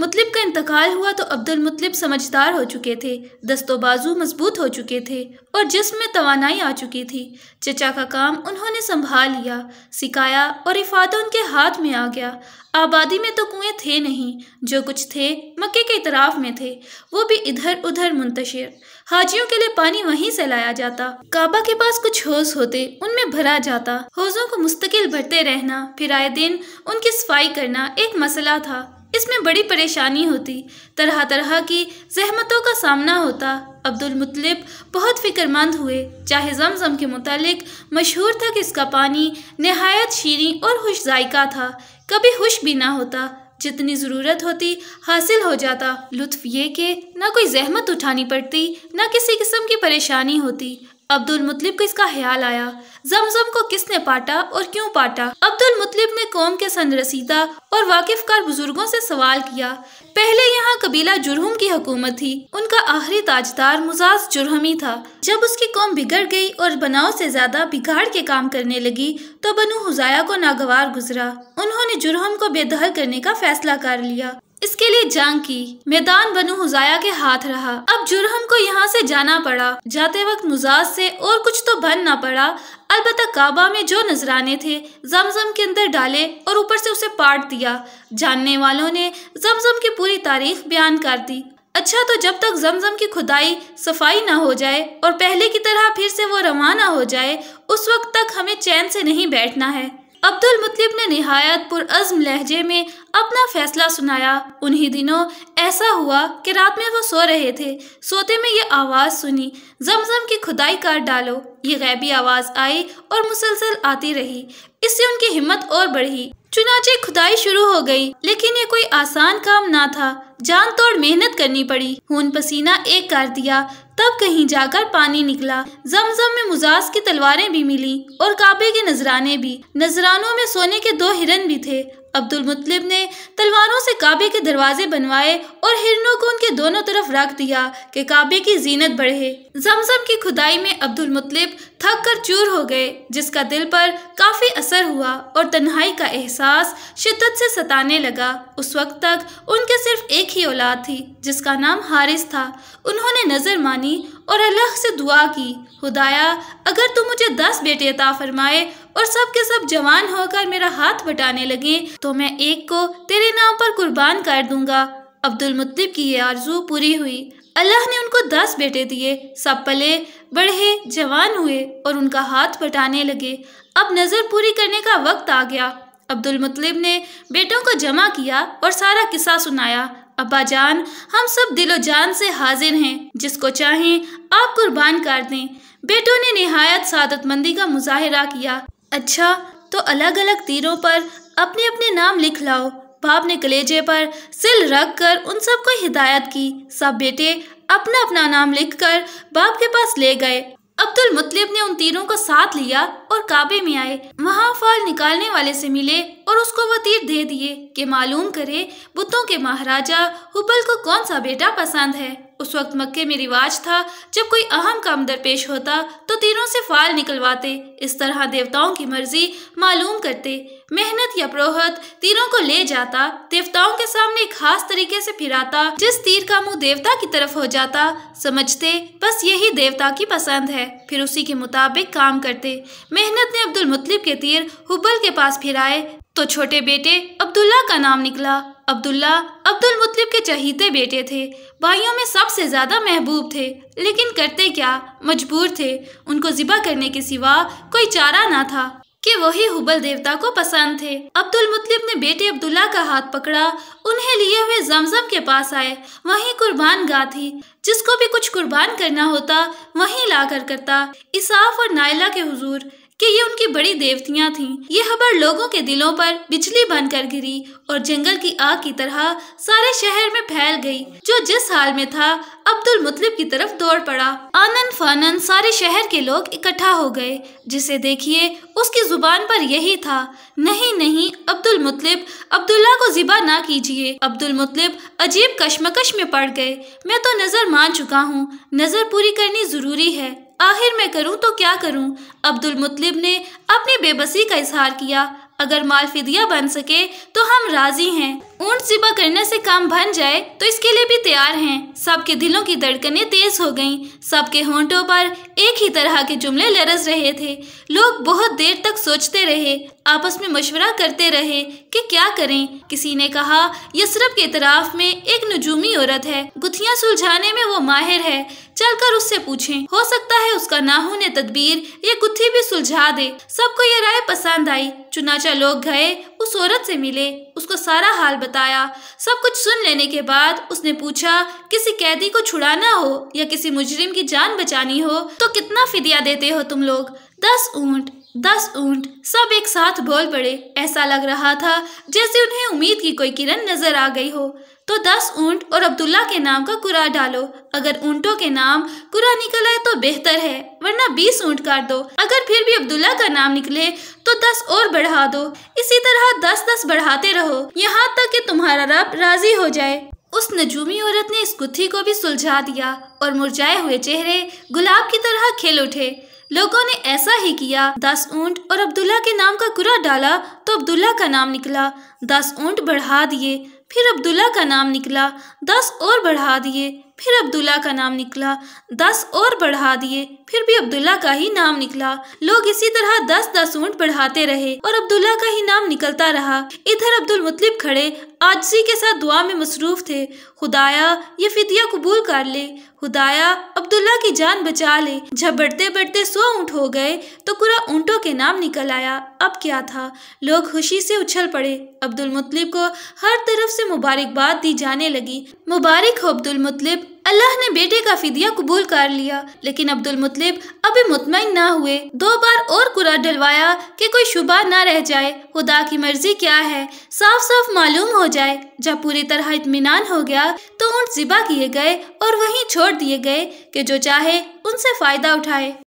मुतलिब का इंतकाल हुआ तो अब्दुल मुतलिब समझदार हो चुके थे दस्तोबाजू बाजू मजबूत हो चुके थे और जिसम में तोानाई आ चुकी थी चचा का काम उन्होंने संभाल लिया सिखाया और इफादा उनके हाथ में आ गया आबादी में तो कुएं थे नहीं जो कुछ थे मक्के के इतराफ़ में थे वो भी इधर उधर मुंतशिर हाजियों के लिए पानी वहीं से लाया जाता काबा के पास कुछ होज होते उनमें भरा जाता होजों को मुस्तकिल भरते रहना फिर आए दिन उनकी सफाई करना एक मसला था इसमें बड़ी परेशानी होती तरह तरह की जहमतों का सामना होता अब्दुल मुतलिब बहुत फिक्रमंद हुए चाहे जमजम के मुतालिक मशहूर था कि इसका पानी नहायत शीरी और खुश जायका था कभी खुश भी ना होता जितनी ज़रूरत होती हासिल हो जाता लुत्फ ये कि ना कोई जहमत उठानी पड़ती ना किसी किस्म की परेशानी होती अब्दुल मुतलिब को इसका ख्याल आया जमजम को किसने पाटा और क्यों पाटा अब्दुल मुतलिब ने कौम के रसीदा और वाकिफ कार बुजुर्गों से सवाल किया पहले यहाँ कबीला जुर्म की हुकूमत थी उनका आखिरी ताजदार मुजाज जुरहमी था जब उसकी कौम बिगड़ गई और बनाव से ज्यादा बिगाड़ के काम करने लगी तो बनु हुजाया को नागवार गुजरा उन्होंने जुरहम को बेदहल करने का फैसला कर लिया इसके लिए जंग की मैदान बनु हुजाया के हाथ रहा अब जुरहम को यहाँ से जाना पड़ा जाते वक्त मुजाज से और कुछ तो बन ना पड़ा अलबत् काबा में जो नजराने थे जमजम के अंदर डाले और ऊपर से उसे पाट दिया जानने वालों ने जमजम की पूरी तारीख बयान कर दी अच्छा तो जब तक जमजम की खुदाई सफाई ना हो जाए और पहले की तरह फिर से वो रवाना हो जाए उस वक्त तक हमें चैन से नहीं बैठना है अब्दुल मुतलिब ने नहायत पुरज़म लहजे में अपना फैसला सुनाया उन्हीं दिनों ऐसा हुआ कि रात में वो सो रहे थे सोते में ये आवाज़ सुनी जमजम की खुदाई कर डालो ये गैबी आवाज़ आई और मुसलसल आती रही इससे उनकी हिम्मत और बढ़ी चुनाचे खुदाई शुरू हो गई लेकिन ये कोई आसान काम ना था जान तोड़ मेहनत करनी पड़ी खून पसीना एक कर दिया तब कहीं जाकर पानी निकला जमजम में मुजाज की तलवारें भी मिली और काबे के नजराने भी नजरानों में सोने के दो हिरन भी थे अब्दुल मुतलिब ने तलवारों से काबे के दरवाजे बनवाए और हिरनों को उनके दोनों तरफ रख दिया कि काबे की जीनत बढ़े जमजम की खुदाई में अब्दुल मुतलिब थक कर चूर हो गए जिसका दिल पर काफ़ी असर हुआ और तन्हाई का एहसास शिद्दत से सताने लगा उस वक्त तक उनके सिर्फ एक ही औलाद थी जिसका नाम हारिस था उन्होंने नज़र मानी और अल्लाह से दुआ की खुदाया अगर तू मुझे दस बेटे अता फरमाए और सब के सब जवान होकर मेरा हाथ बटाने लगे तो मैं एक को तेरे नाम पर कुर्बान कर दूंगा अब्दुल मुत्तलिब की ये आरजू पूरी हुई अल्लाह ने उनको दस बेटे दिए सब पले बढ़े जवान हुए और उनका हाथ बटाने लगे अब नज़र पूरी करने का वक्त आ गया अब्दुल मुतलिब ने बेटों को जमा किया और सारा किस्सा सुनाया अब्बा जान हम सब दिलो जान से हाजिर हैं जिसको चाहें आप कुर्बान कर दें बेटों ने नहायत सदतमंदी का मुजाहरा किया अच्छा तो अलग अलग तीरों पर अपने अपने नाम लिख लाओ बाप ने कलेजे पर सिल रख कर उन सबको हिदायत की सब बेटे अपना अपना नाम लिखकर बाप के पास ले गए अब्दुल मुतलिब ने उन तीरों को साथ लिया और काबे में आए वहाँ फाल निकालने वाले से मिले और उसको वो तीर दे दिए कि मालूम करे बुतों के महाराजा हुबल को कौन सा बेटा पसंद है उस वक्त मक्के में रिवाज था जब कोई अहम काम दरपेश होता तो तीरों से फाल निकलवाते इस तरह देवताओं की मर्जी मालूम करते मेहनत या प्रोहत तीरों को ले जाता देवताओं के सामने खास तरीके से फिराता जिस तीर का मुंह देवता की तरफ हो जाता समझते बस यही देवता की पसंद है फिर उसी के मुताबिक काम करते मेहनत ने अब्दुल मुतलिब के तीर हुबल के पास फिराए तो छोटे बेटे अब्दुल्ला का नाम निकला अब्दुल्ला अब्दुल मुतलिब के चहीते बेटे थे भाइयों में सबसे ज़्यादा महबूब थे लेकिन करते क्या मजबूर थे उनको ज़िबा करने के सिवा कोई चारा ना था कि वही हुबल देवता को पसंद थे अब्दुल मुतलिब ने बेटे अब्दुल्ला का हाथ पकड़ा उन्हें लिए हुए जमजम के पास आए वहीं कुर्बान गा थी जिसको भी कुछ कुर्बान करना होता वहीं लाकर करता इसाफ और नायला के हुजूर कि ये उनकी बड़ी देवतियाँ थीं। ये खबर लोगों के दिलों पर बिजली बनकर गिरी और जंगल की आग की तरह सारे शहर में फैल गई जो जिस हाल में था अब्दुल मुतलिब की तरफ दौड़ पड़ा आनंद फानन सारे शहर के लोग इकट्ठा हो गए जिसे देखिए उसकी जुबान पर यही था नहीं नहीं अब्दुल मुतलिब अब्दुल्ला को जिबा ना कीजिए अब्दुल मुतलिब अजीब कश्मकश में पड़ गए मैं तो नज़र मान चुका हूँ नज़र पूरी करनी ज़रूरी है आखिर मैं करूं तो क्या करूं? अब्दुल मुतलिब ने अपनी बेबसी का इजहार किया अगर फिदिया बन सके तो हम राजी हैं ऊंट सिबा करने से काम बन जाए तो इसके लिए भी तैयार हैं सबके दिलों की धड़कनें तेज हो गईं सबके होंठों पर एक ही तरह के जुमले लरस रहे थे लोग बहुत देर तक सोचते रहे आपस में मशवरा करते रहे कि क्या करें किसी ने कहा यसरब के इतराफ में एक नजूमी औरत है गुथिया सुलझाने में वो माहिर है चलकर उससे पूछें हो सकता है उसका नाहू ने तदबीर ये गुत्थी भी सुलझा दे सबको ये राय पसंद आई चुनाचा लोग गए उस औरत से मिले उसको सारा हाल बताया सब कुछ सुन लेने के बाद उसने पूछा किसी कैदी को छुड़ाना हो या किसी मुजरिम की जान बचानी हो तो कितना फिदिया देते हो तुम लोग दस ऊंट दस ऊंट सब एक साथ बोल पड़े ऐसा लग रहा था जैसे उन्हें उम्मीद की कोई किरण नजर आ गई हो तो दस ऊंट और अब्दुल्ला के नाम का कुरा डालो अगर ऊंटों के नाम कुरा निकल आए तो बेहतर है वरना बीस ऊंट काट दो अगर फिर भी अब्दुल्ला का नाम निकले तो दस और बढ़ा दो इसी तरह दस दस बढ़ाते रहो यहाँ तक कि तुम्हारा रब राजी हो जाए उस नजूमी औरत ने इस गुत्थी को भी सुलझा दिया और मुरझाए हुए चेहरे गुलाब की तरह खिल उठे लोगों ने ऐसा ही किया दस ऊंट और अब्दुल्ला के नाम का कुरा डाला तो अब्दुल्ला का नाम निकला दस ऊंट बढ़ा दिए फिर अब्दुल्ला का नाम निकला दस और बढ़ा दिए फिर अब्दुल्ला का नाम निकला दस और बढ़ा दिए फिर भी अब्दुल्ला का ही नाम निकला लोग इसी तरह दस दस ऊँट बढ़ाते रहे और अब्दुल्ला का ही नाम निकलता रहा इधर अब्दुल मुतलिब खड़े आजसी के साथ दुआ में मसरूफ थे खुदाया ये फितिया कबूल कर ले खुदाया अब्दुल्ला की जान बचा ले जब बढ़ते सौ ऊँट हो गए तो कुरा ऊँटों के नाम निकल आया अब क्या था लोग खुशी से उछल पड़े अब्दुल मुतलिब को हर तरफ से मुबारकबाद दी जाने लगी मुबारक हो अब्दुल मुतलिब अल्लाह ने बेटे का फिदिया कबूल कर लिया लेकिन अब्दुल मुतलिब अभी मुतमिन ना हुए दो बार और कुरा डलवाया कि कोई शुबा ना रह जाए खुदा की मर्जी क्या है साफ साफ मालूम हो जाए जब पूरी तरह इतमान हो गया तो उन जिबा किए गए और वहीं छोड़ दिए गए कि जो चाहे उनसे फ़ायदा उठाए